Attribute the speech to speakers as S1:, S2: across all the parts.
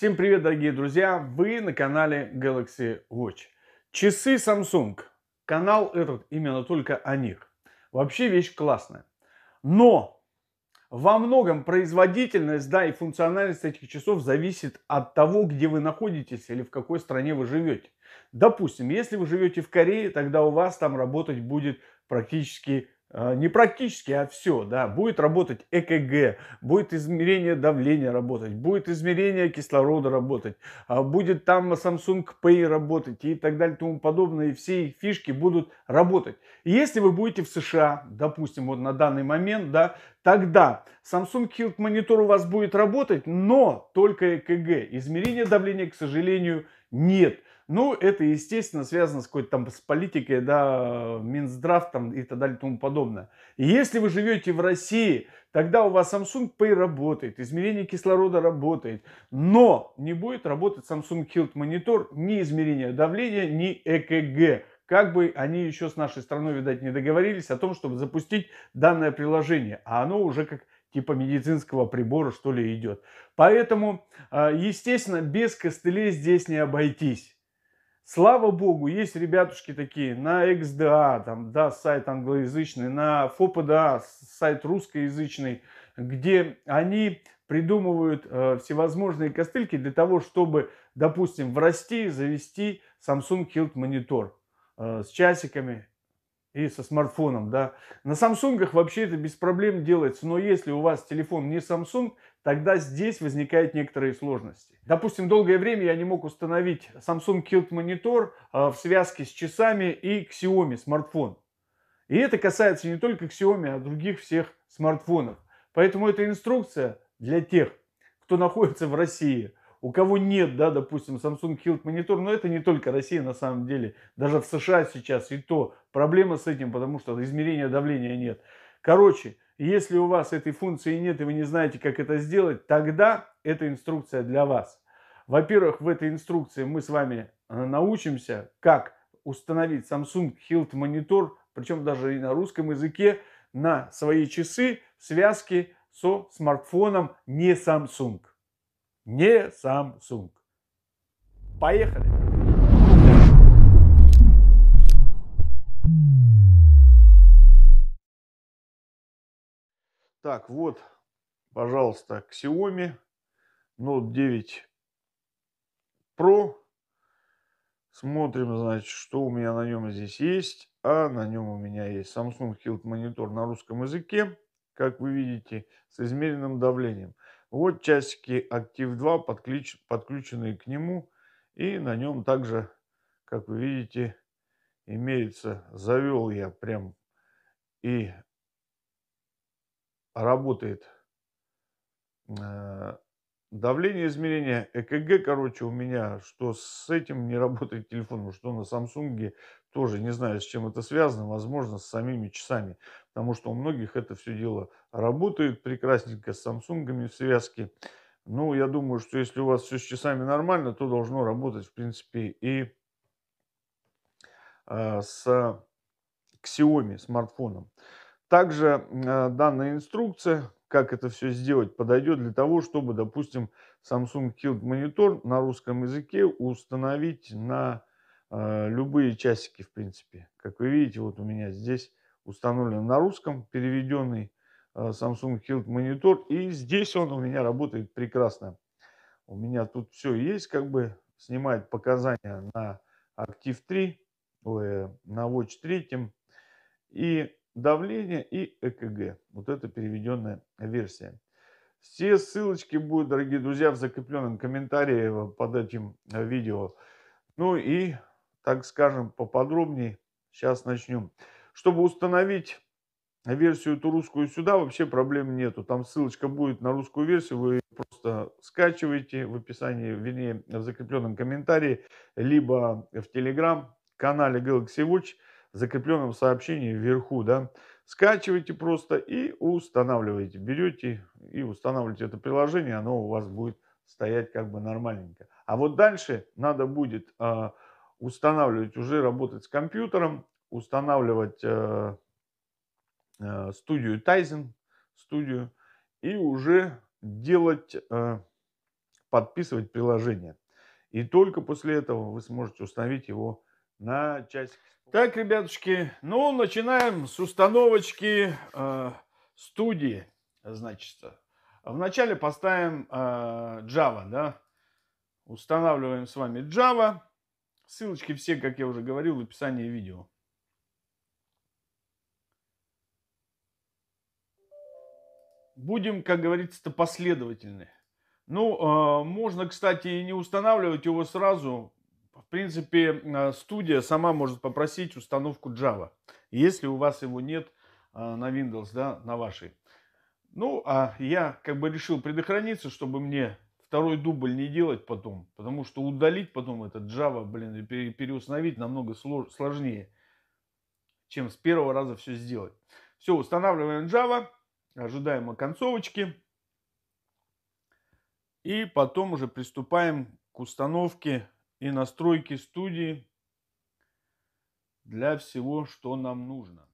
S1: Всем привет, дорогие друзья! Вы на канале Galaxy Watch. Часы Samsung. Канал этот именно только о них. Вообще вещь классная. Но во многом производительность, да, и функциональность этих часов зависит от того, где вы находитесь или в какой стране вы живете. Допустим, если вы живете в Корее, тогда у вас там работать будет практически а, не практически, а все, да, будет работать ЭКГ, будет измерение давления работать, будет измерение кислорода работать, а, будет там Samsung Pay работать и так далее и тому подобное, и все их фишки будут работать. И если вы будете в США, допустим, вот на данный момент, да, тогда Samsung Health Monitor у вас будет работать, но только ЭКГ. Измерение давления, к сожалению, нет. Ну, это, естественно, связано с какой-то там с политикой, да, Минздрав там и так далее и тому подобное. И если вы живете в России, тогда у вас Samsung Pay работает, измерение кислорода работает, но не будет работать Samsung Health Monitor, ни измерение давления, ни ЭКГ. Как бы они еще с нашей страной, видать, не договорились о том, чтобы запустить данное приложение, а оно уже как типа медицинского прибора, что ли, идет. Поэтому, а, естественно, без костылей здесь не обойтись. Слава богу, есть ребятушки такие на XDA, там, да, сайт англоязычный, на ФОПДА, сайт русскоязычный, где они придумывают э, всевозможные костыльки для того, чтобы, допустим, в завести Samsung Hilt монитор э, с часиками, и со смартфоном, да. На Samsung вообще это без проблем делается, но если у вас телефон не Samsung, тогда здесь возникают некоторые сложности. Допустим, долгое время я не мог установить Samsung Kilt Monitor э, в связке с часами и Xiaomi смартфон. И это касается не только Xiaomi, а других всех смартфонов. Поэтому эта инструкция для тех, кто находится в России – у кого нет, да, допустим, Samsung Hilt монитор, но это не только Россия на самом деле, даже в США сейчас и то проблема с этим, потому что измерения давления нет. Короче, если у вас этой функции нет и вы не знаете, как это сделать, тогда эта инструкция для вас. Во-первых, в этой инструкции мы с вами э, научимся, как установить Samsung Hilt монитор, причем даже и на русском языке, на свои часы связки со смартфоном не Samsung не Samsung. Поехали! Так, вот, пожалуйста, Xiaomi Note 9 Pro. Смотрим, значит, что у меня на нем здесь есть. А на нем у меня есть Samsung Hilt монитор на русском языке, как вы видите, с измеренным давлением. Вот часики Active 2 подключ, подключены к нему. И на нем также, как вы видите, имеется, завел я прям и работает э, Давление измерения ЭКГ, короче, у меня, что с этим не работает телефон, что на Samsung тоже не знаю, с чем это связано, возможно, с самими часами, потому что у многих это все дело работает прекрасненько с Samsung в связке. Ну, я думаю, что если у вас все с часами нормально, то должно работать, в принципе, и э, с Xiaomi смартфоном. Также э, данная инструкция как это все сделать, подойдет для того, чтобы, допустим, Samsung Tilt монитор на русском языке установить на э, любые часики, в принципе. Как вы видите, вот у меня здесь установлен на русском переведенный э, Samsung Tilt монитор, и здесь он у меня работает прекрасно. У меня тут все есть, как бы снимает показания на Active 3, ой, э, на Watch 3, и давление и ЭКГ. Вот это переведенная версия. Все ссылочки будут, дорогие друзья, в закрепленном комментарии под этим э, видео. Ну и, так скажем, поподробнее сейчас начнем. Чтобы установить версию эту русскую сюда, вообще проблем нету. Там ссылочка будет на русскую версию, вы просто скачиваете в описании, вернее, в закрепленном комментарии, либо в Telegram канале Galaxy Watch – закрепленном сообщении вверху, да, скачивайте просто и устанавливаете. Берете и устанавливаете это приложение, оно у вас будет стоять как бы нормальненько. А вот дальше надо будет э, устанавливать, уже работать с компьютером, устанавливать э, студию Tizen, студию, и уже делать, э, подписывать приложение. И только после этого вы сможете установить его на часик. Так, ребятушки, ну, начинаем с установочки э, студии, значит. Вначале поставим э, Java, да. Устанавливаем с вами Java. Ссылочки все, как я уже говорил, в описании видео. Будем, как говорится-то, последовательны. Ну, э, можно, кстати, и не устанавливать его сразу в принципе, а, студия сама может попросить установку Java, если у вас его нет а, на Windows, да, на вашей. Ну, а я как бы решил предохраниться, чтобы мне второй дубль не делать потом, потому что удалить потом этот Java, блин, и переустановить намного сложнее, чем с первого раза все сделать. Все, устанавливаем Java, ожидаем оконцовочки. И потом уже приступаем к установке и настройки студии для всего, что нам нужно.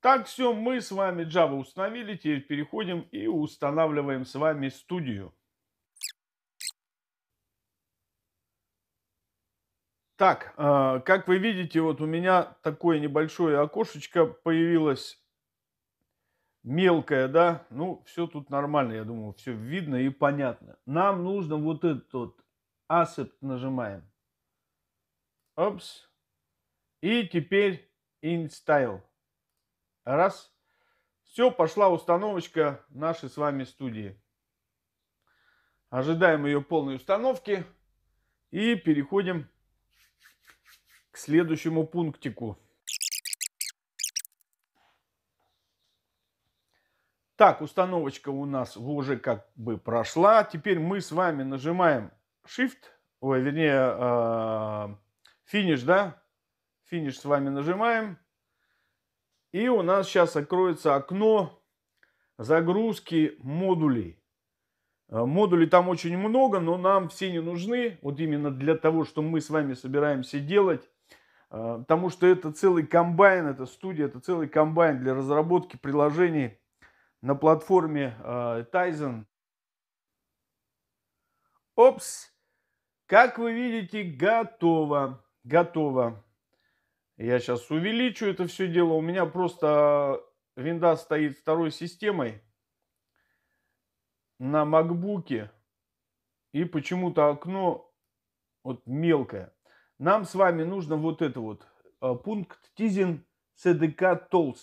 S1: Так, все, мы с вами Java установили, теперь переходим и устанавливаем с вами студию. Так, а, как вы видите, вот у меня такое небольшое окошечко появилось, мелкое, да, ну, все тут нормально, я думаю, все видно и понятно. Нам нужно вот этот вот Асып нажимаем. Опс. И теперь InStyle. Раз. Все, пошла установочка нашей с вами студии. Ожидаем ее полной установки. И переходим к следующему пунктику. Так, установочка у нас уже как бы прошла. Теперь мы с вами нажимаем Shift, ой, вернее, а, финиш, да? Финиш с вами нажимаем. И у нас сейчас откроется окно загрузки модулей. А, модулей там очень много, но нам все не нужны. Вот именно для того, что мы с вами собираемся делать. А, потому что это целый комбайн, это студия, это целый комбайн для разработки приложений на платформе Tizen. Опс! Как вы видите, готово. Готово. Я сейчас увеличу это все дело. У меня просто винда стоит второй системой на макбуке. И почему-то окно вот мелкое. Нам с вами нужно вот это вот. Э, пункт Тизин CDK Tools.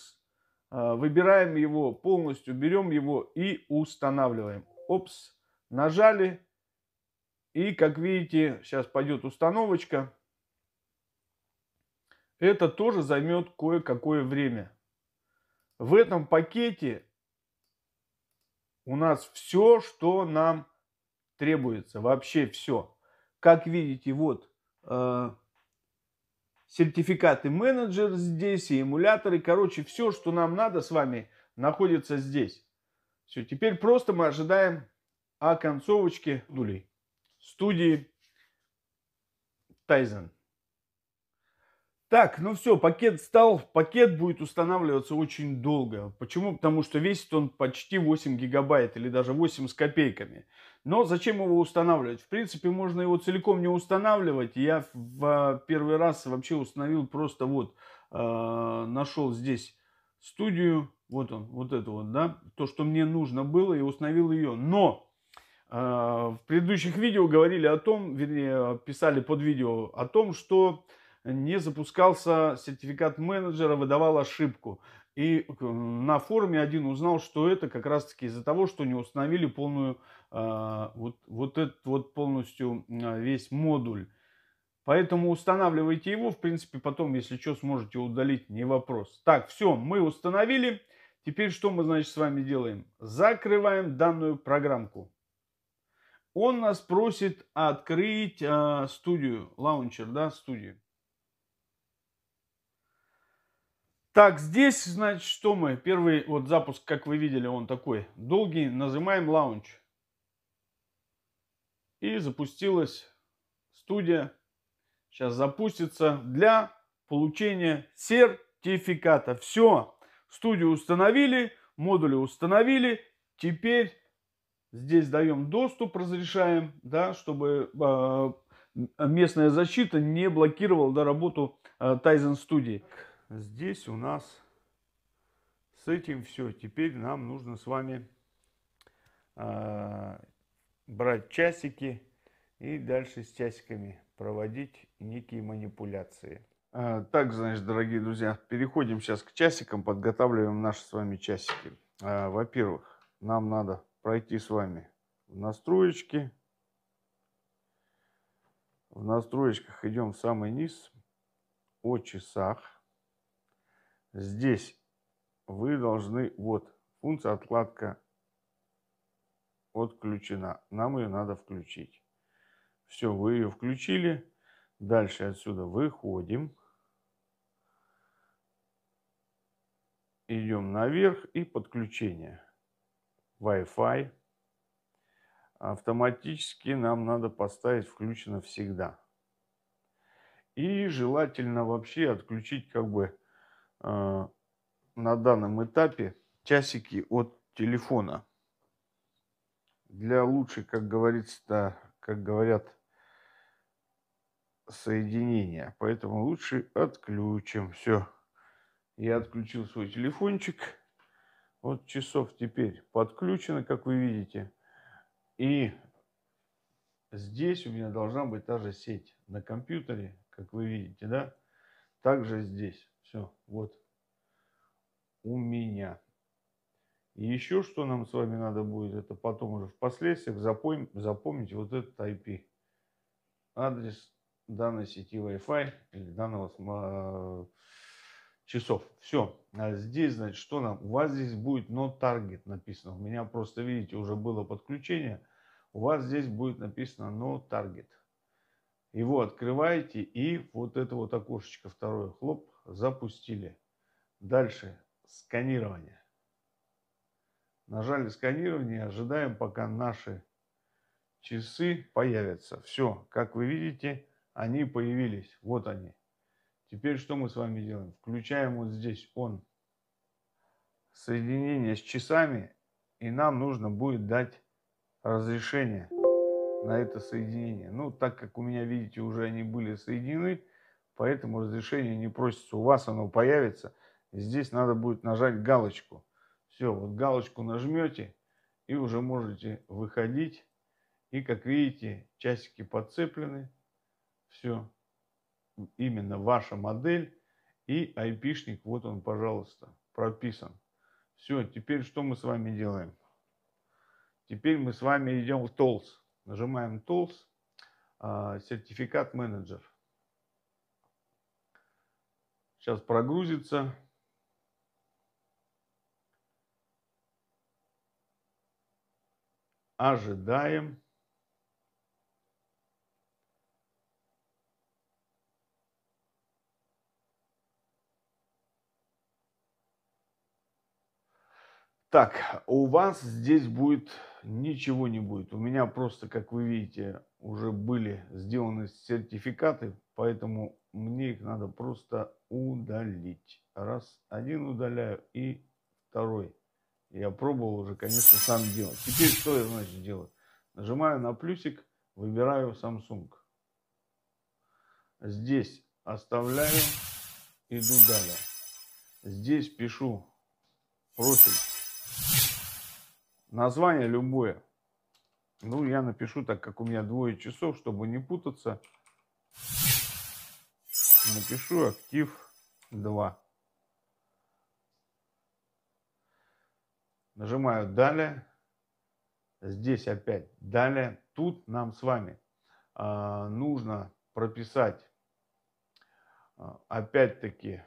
S1: Э, выбираем его полностью, берем его и устанавливаем. Опс, нажали, и, как видите, сейчас пойдет установочка. Это тоже займет кое-какое время. В этом пакете у нас все, что нам требуется. Вообще все. Как видите, вот э, сертификаты менеджер здесь и эмуляторы. Короче, все, что нам надо с вами, находится здесь. Все, теперь просто мы ожидаем оконцовочки нулей студии Тайзен. Так, ну все, пакет стал. Пакет будет устанавливаться очень долго. Почему? Потому что весит он почти 8 гигабайт или даже 8 с копейками. Но зачем его устанавливать? В принципе, можно его целиком не устанавливать. Я в а, первый раз вообще установил просто вот, э, а, нашел здесь студию. Вот он, вот это вот, да, то, что мне нужно было, и установил ее. Но а, в предыдущих видео говорили о том, вернее, писали под видео о том, что не запускался сертификат менеджера, выдавал ошибку. И на форуме один узнал, что это как раз таки из-за того, что не установили полную, а, вот, вот этот вот полностью а, весь модуль. Поэтому устанавливайте его, в принципе, потом, если что, сможете удалить, не вопрос. Так, все, мы установили. Теперь что мы, значит, с вами делаем? Закрываем данную программку. Он нас просит открыть э, студию, лаунчер, да, студию. Так, здесь, значит, что мы? Первый вот запуск, как вы видели, он такой долгий. Нажимаем лаунч. И запустилась студия. Сейчас запустится для получения сертификата. Все, студию установили, модули установили. Теперь Здесь даем доступ, разрешаем, да, чтобы а, местная защита не блокировала да, работу а, Tizen Studio. Здесь у нас с этим все. Теперь нам нужно с вами э, брать часики и дальше с часиками проводить некие манипуляции. Так, значит, дорогие друзья, переходим сейчас к часикам, подготавливаем наши с вами часики. Во-первых, нам надо пройти с вами в настроечки. В настроечках идем в самый низ о часах. Здесь вы должны, вот, функция откладка отключена. Нам ее надо включить. Все, вы ее включили. Дальше отсюда выходим. Идем наверх и подключение. Wi-Fi. Автоматически нам надо поставить включено всегда. И желательно вообще отключить как бы э, на данном этапе часики от телефона. Для лучшей, как говорится, как говорят, соединения. Поэтому лучше отключим. Все. Я отключил свой телефончик. Вот часов теперь подключено, как вы видите. И здесь у меня должна быть та же сеть на компьютере, как вы видите, да? Также здесь. Все, вот. У меня. И еще что нам с вами надо будет, это потом уже впоследствии запомнить, запомнить вот этот IP. Адрес данной сети Wi-Fi или данного часов. Все. А здесь, значит, что нам? У вас здесь будет но таргет написано. У меня просто, видите, уже было подключение. У вас здесь будет написано но таргет. Его открываете и вот это вот окошечко второе, хлоп, запустили. Дальше сканирование. Нажали сканирование, ожидаем, пока наши часы появятся. Все, как вы видите, они появились. Вот они. Теперь что мы с вами делаем? Включаем вот здесь он соединение с часами, и нам нужно будет дать разрешение на это соединение. Ну, так как у меня, видите, уже они были соединены, поэтому разрешение не просится. У вас оно появится. Здесь надо будет нажать галочку. Все, вот галочку нажмете, и уже можете выходить. И, как видите, часики подцеплены. Все именно ваша модель и айпишник, вот он, пожалуйста, прописан. Все, теперь что мы с вами делаем? Теперь мы с вами идем в Tools. Нажимаем Tools, а, сертификат менеджер. Сейчас прогрузится. Ожидаем. Так, у вас здесь будет ничего не будет. У меня просто, как вы видите, уже были сделаны сертификаты, поэтому мне их надо просто удалить. Раз, один удаляю и второй. Я пробовал уже, конечно, сам делать. Теперь что я, значит, делаю? Нажимаю на плюсик, выбираю Samsung. Здесь оставляю, иду далее. Здесь пишу профиль Название любое. Ну, я напишу, так как у меня двое часов, чтобы не путаться. Напишу актив 2. Нажимаю далее. Здесь опять далее. Тут нам с вами э, нужно прописать э, опять-таки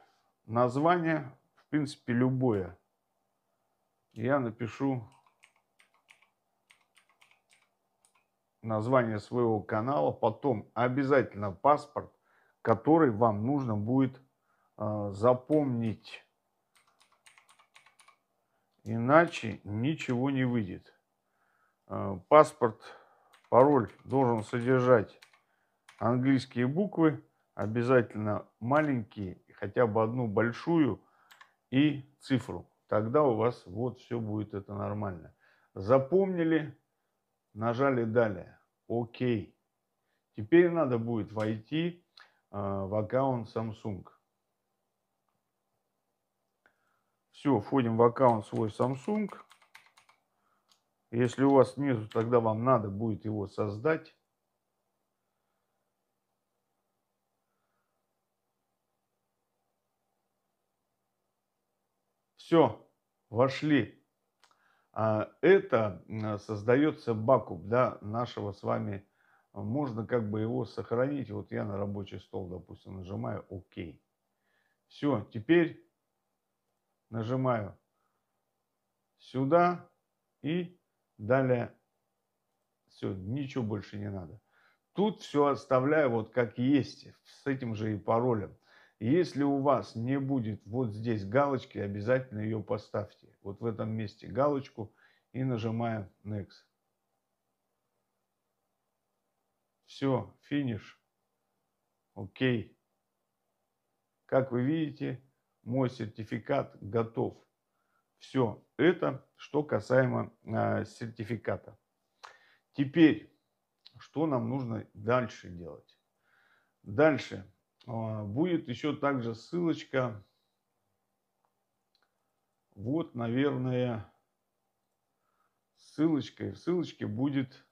S1: название. В принципе, любое. Я напишу название своего канала, потом обязательно паспорт, который вам нужно будет э, запомнить. Иначе ничего не выйдет. Э, паспорт, пароль должен содержать английские буквы, обязательно маленькие, хотя бы одну большую и цифру. Тогда у вас вот все будет это нормально. Запомнили, нажали далее. Окей. Теперь надо будет войти э, в аккаунт Samsung. Все, входим в аккаунт свой Samsung. Если у вас нету, тогда вам надо будет его создать. Все, вошли. А это создается бакуп да, нашего с вами, а, можно как бы его сохранить. Вот я на рабочий стол, допустим, нажимаю ОК. Все, теперь нажимаю сюда и далее. Все, ничего больше не надо. Тут все оставляю вот как есть, с этим же и паролем. Если у вас не будет вот здесь галочки, обязательно ее поставьте. Вот в этом месте галочку и нажимаем Next. Все, финиш. Окей. Как вы видите, мой сертификат готов. Все, это что касаемо э, сертификата. Теперь, что нам нужно дальше делать? Дальше а, будет еще также ссылочка. Вот, наверное, ссылочка. И в ссылочке будет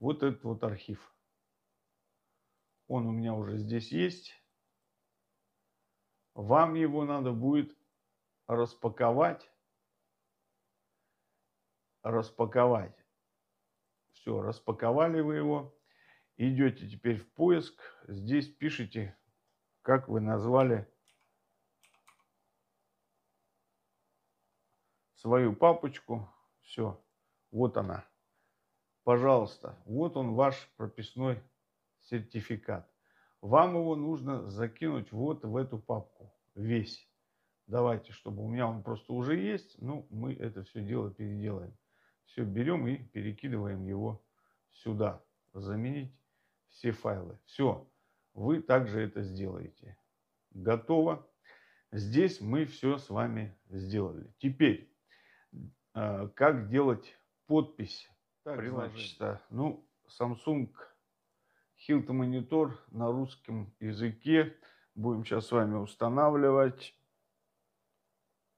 S1: вот этот вот архив. Он у меня уже здесь есть. Вам его надо будет распаковать. Распаковать. Все, распаковали вы его. Идете теперь в поиск. Здесь пишите, как вы назвали свою папочку. Все, вот она. Пожалуйста, вот он ваш прописной сертификат. Вам его нужно закинуть вот в эту папку. Весь. Давайте, чтобы у меня он просто уже есть. Ну, мы это все дело переделаем. Все берем и перекидываем его сюда. Заменить все файлы. Все, вы также это сделаете. Готово. Здесь мы все с вами сделали. Теперь, э, как делать подпись? Так, значит, э, ну, Samsung Hilt Monitor на русском языке. Будем сейчас с вами устанавливать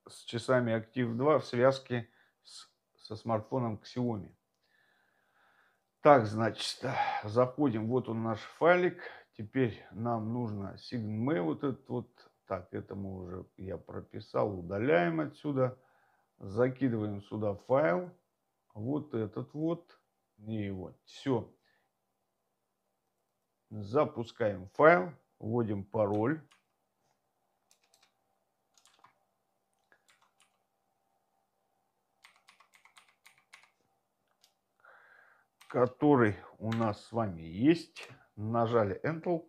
S1: с часами Active 2 в связке с, со смартфоном Xiaomi. Так, значит, заходим. Вот он наш файлик. Теперь нам нужно сигмы вот этот вот. Так, это мы уже я прописал. Удаляем отсюда. Закидываем сюда файл. Вот этот вот. Не его. Все. Запускаем файл. Вводим пароль. который у нас с вами есть. Нажали Enter.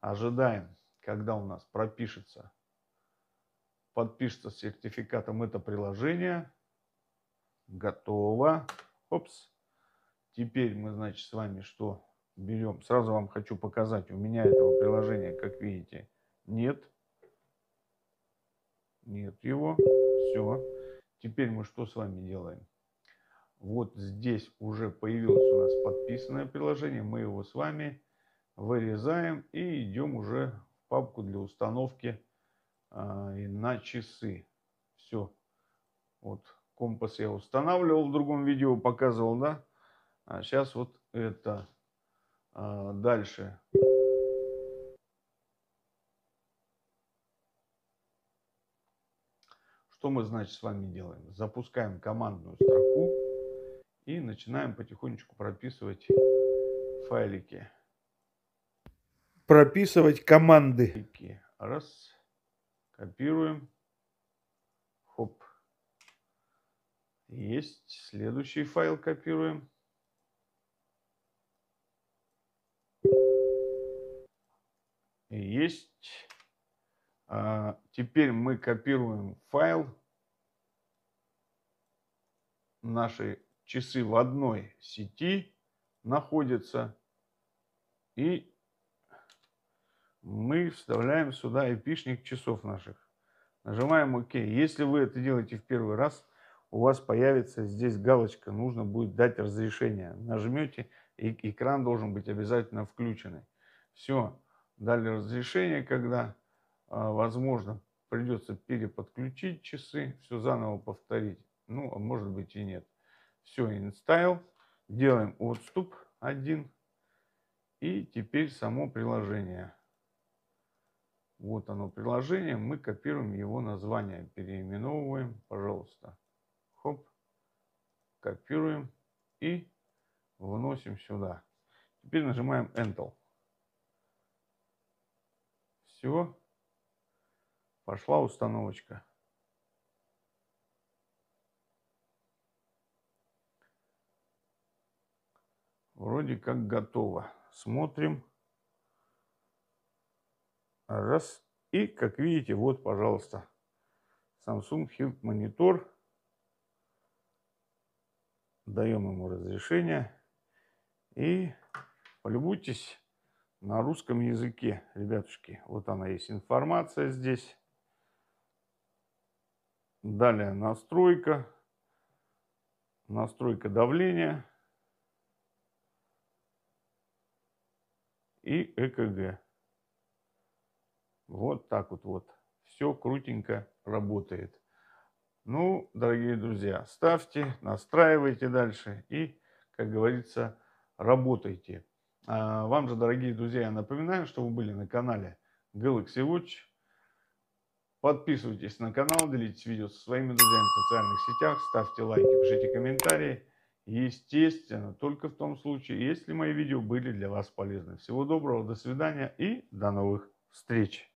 S1: Ожидаем, когда у нас пропишется, подпишется с сертификатом это приложение. Готово. Опс. Теперь мы, значит, с вами что берем? Сразу вам хочу показать. У меня этого приложения, как видите, нет. Нет его. Все. Теперь мы что с вами делаем? Вот здесь уже появилось у нас подписанное приложение. Мы его с вами вырезаем и идем уже в папку для установки а, и на часы. Все. Вот компас я устанавливал в другом видео, показывал, да? А сейчас вот это. А, дальше. Что мы, значит, с вами делаем? Запускаем командную строку. И начинаем потихонечку прописывать файлики. Прописывать команды. Раз. Копируем. Хоп. Есть. Следующий файл копируем. Есть. А, теперь мы копируем файл нашей часы в одной сети находятся. И мы вставляем сюда айпишник часов наших. Нажимаем ОК. Если вы это делаете в первый раз, у вас появится здесь галочка, нужно будет дать разрешение. Нажмете, и экран должен быть обязательно включенный. Все, дали разрешение, когда, а, возможно, придется переподключить часы, все заново повторить. Ну, а может быть и нет. Все, install. Делаем отступ один И теперь само приложение. Вот оно приложение. Мы копируем его название. Переименовываем, пожалуйста. Хоп. Копируем и вносим сюда. Теперь нажимаем Enter. Все. Пошла установочка. Вроде как готово. Смотрим. Раз. И, как видите, вот, пожалуйста, Samsung Hilt монитор. Даем ему разрешение. И полюбуйтесь на русском языке, ребятушки. Вот она есть информация здесь. Далее настройка. Настройка давления. и ЭКГ. Вот так вот, вот. Все крутенько работает. Ну, дорогие друзья, ставьте, настраивайте дальше и, как говорится, работайте. А вам же, дорогие друзья, я напоминаю, что вы были на канале Galaxy Watch. Подписывайтесь на канал, делитесь видео со своими друзьями в социальных сетях, ставьте лайки, пишите комментарии. Естественно, только в том случае, если мои видео были для вас полезны. Всего доброго, до свидания и до новых встреч!